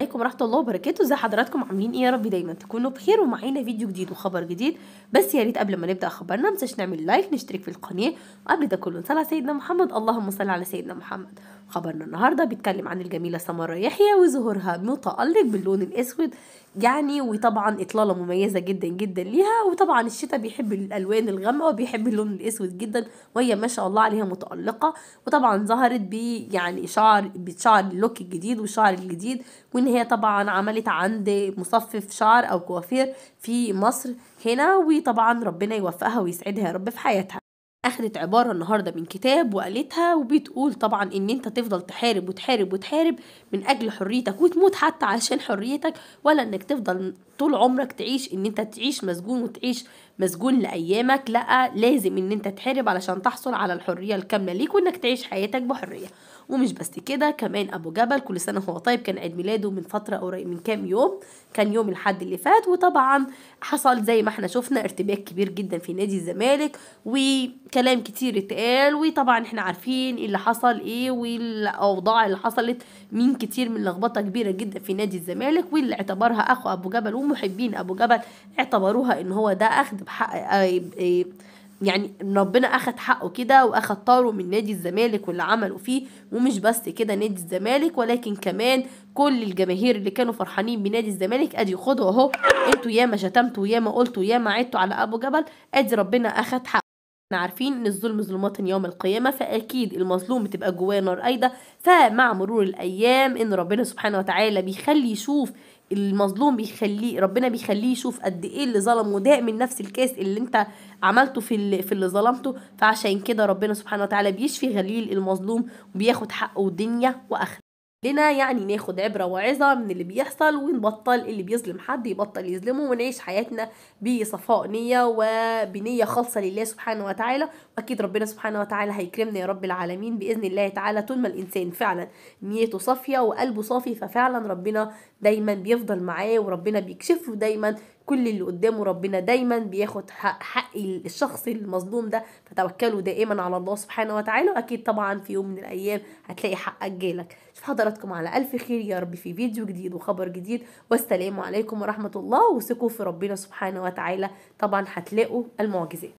عليكم ورحمه الله وبركاته ازي حضراتكم عاملين ايه يا رب دايما تكونوا بخير ومعانا فيديو جديد وخبر جديد بس يا ريت قبل ما نبدا خبرنا ما نعمل لايك نشترك في القناه وقبل ده كله نصلي على سيدنا محمد اللهم صل على سيدنا محمد خبرنا النهارده بيتكلم عن الجميله سمره يحيى وظهورها متالق باللون الاسود يعني وطبعا اطلاله مميزه جدا جدا ليها وطبعا الشتاء بيحب الالوان الغامقه وبيحب اللون الاسود جدا وهي ما شاء الله عليها متالقه وطبعا ظهرت ب يعني شعر بشعر اللوك الجديد والشعر الجديد وان هي طبعا عملت عند مصفف شعر او كوافير في مصر هنا وطبعا ربنا يوفقها ويسعدها يا رب في حياتها أخدت عبارة النهاردة من كتاب وقالتها وبتقول طبعا إن أنت تفضل تحارب وتحارب وتحارب من أجل حريتك وتموت حتى عشان حريتك ولا إنك تفضل طول عمرك تعيش إن أنت تعيش مسجون وتعيش مسجون لأيامك لأ لازم إن أنت تحارب علشان تحصل على الحرية الكاملة ليك وإنك تعيش حياتك بحرية ومش بس كده كمان أبو جبل كل سنة هو طيب كان عيد ميلاده من فترة قريب من كام يوم كان يوم الحد اللي فات وطبعا حصل زي ما احنا شفنا ارتباك كبير جدا في نادي الزمالك و كلام كتير اتقال وطبعا احنا عارفين إيه اللي حصل ايه والاوضاع اللي حصلت من كتير من لخبطه كبيره جدا في نادي الزمالك واللي اعتبرها اخو ابو جبل ومحبين ابو جبل اعتبروها ان هو ده اخذ بحق آه، آه، يعني ربنا اخد حقه كده واخد طاره من نادي الزمالك واللي عمله فيه ومش بس كده نادي الزمالك ولكن كمان كل الجماهير اللي كانوا فرحانين بنادي الزمالك ادي خدوا اهو انتوا ياما شتمتوا ياما قلتوا ياما عدتوا على ابو جبل ادي ربنا اخد حقه احنا عارفين ان الظلم ظلمات يوم القيامة فأكيد المظلوم بتبقى جواه نار أيضا فمع مرور الأيام ان ربنا سبحانه وتعالى بيخلي يشوف المظلوم بيخليه ربنا بيخليه يشوف قد ايه اللي ظلمه ده من نفس الكاس اللي انت عملته في اللي في اللي ظلمته فعشان كده ربنا سبحانه وتعالى بيشفي غليل المظلوم وبياخد حقه دنيا واخره لنا يعني ناخد عبرة وعظة من اللي بيحصل ونبطل اللي بيظلم حد يبطل يظلمه ونعيش حياتنا بصفاء نية وبنية خالصة لله سبحانه وتعالى وأكيد ربنا سبحانه وتعالى هيكرمنا يا رب العالمين بإذن الله تعالى طول ما الإنسان فعلا نيته صافية وقلبه صافي ففعلا ربنا دايما بيفضل معاه وربنا بيكشف له دايما كل اللي قدامه ربنا دايما بياخد حق, حق الشخص المظلوم ده فتوكلوا دائما على الله سبحانه وتعالى واكيد طبعا في يوم من الايام هتلاقي حقك جالك اشوف حضراتكم على الف خير يا رب في فيديو جديد وخبر جديد والسلام عليكم ورحمه الله وثقوا في ربنا سبحانه وتعالى طبعا هتلاقوا المعجزات